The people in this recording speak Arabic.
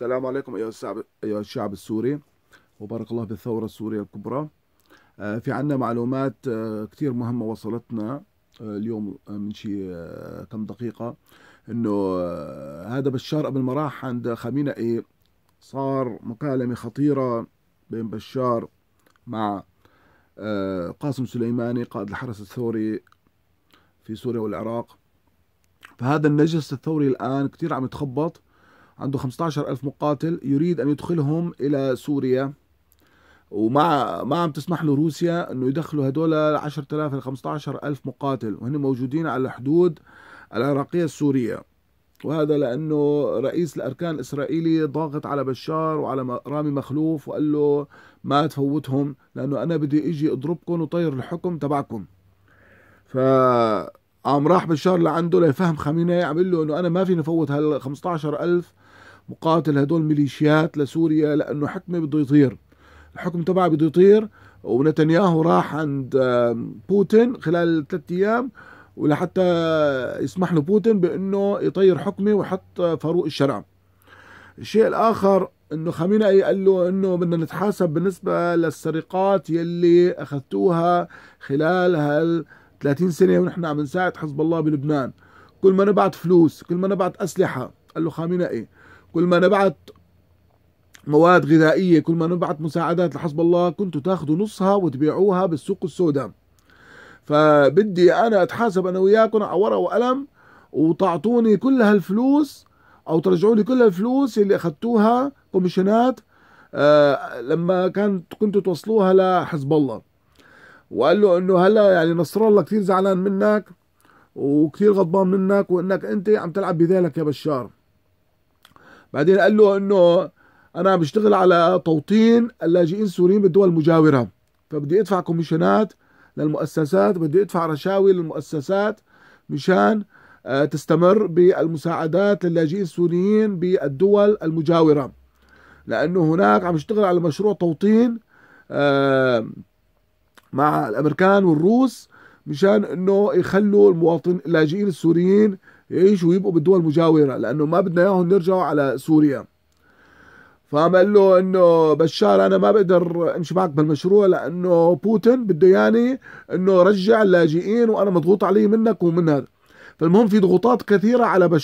السلام عليكم أيها الشعب, أيها الشعب السوري وبارك الله بالثورة السورية الكبرى آه، في عنا معلومات آه، كثير مهمة وصلتنا آه، اليوم من شي كم دقيقة انه هذا بشار قبل ما راح عند خامنئي صار مكالمة خطيرة بين بشار مع قاسم سليماني قائد الحرس الثوري في سوريا والعراق فهذا النجس الثوري الآن كثير عم يتخبط عنده 15 ألف مقاتل يريد أن يدخلهم إلى سوريا وما ما عم تسمح له روسيا انه يدخلوا هدول 10000 ل 15000 مقاتل وهن موجودين على الحدود العراقيه السوريه وهذا لانه رئيس الاركان الاسرائيلي ضاغط على بشار وعلى رامي مخلوف وقال له ما تفوتهم لانه انا بدي اجي اضربكم وطير الحكم تبعكم ف عم راح بشار لعنده ليفهم خميني عم له انه انا ما فيني فوت هال 15000 مقاتل هدول ميليشيات لسوريا لانه حكمه بده يطير الحكم تبعه بده يطير ونتنياهو راح عند بوتين خلال ثلاث ايام ولحتى يسمح له بوتين بانه يطير حكمه ويحط فاروق الشرع الشيء الاخر انه خامنئي قال له انه بدنا نتحاسب بالنسبه للسرقات يلي اخذتوها خلال هال 30 سنه ونحن عم نساعد حزب الله بلبنان كل ما نبعت فلوس كل ما نبعت اسلحه قال له خامنئي كل ما نبعت مواد غذائية كل ما نبعت مساعدات لحسب الله كنتوا تاخذوا نصها وتبيعوها بالسوق السوداء فبدي أنا أتحاسب أنا وياكم على ورقة وقلم وتعطوني كل هالفلوس أو ترجعوا لي كل هالفلوس اللي أخذتوها كوميشنات آه لما كانت كنتوا توصلوها لحزب الله وقال له انه هلا يعني نصر الله كثير زعلان منك وكثير غضبان منك وانك انت عم تلعب بذلك يا بشار بعدين قال له انه انا بشتغل على توطين اللاجئين السوريين بالدول المجاوره فبدي ادفع كوميشنات للمؤسسات بدي ادفع رشاوي للمؤسسات مشان آه، تستمر بالمساعدات للاجئين السوريين بالدول المجاوره لانه هناك عم يشتغل على مشروع توطين آه، مع الامريكان والروس مشان انه يخلوا المواطن اللاجئين السوريين يعيشوا ويبقوا بالدول المجاوره لانه ما بدنا اياهم يرجعوا على سوريا فعم قال له انه بشار انا ما بقدر امشي معك بالمشروع لانه بوتين بده ياني انه رجع اللاجئين وانا مضغوط عليه منك ومن هذا فالمهم في ضغوطات كثيره على بشار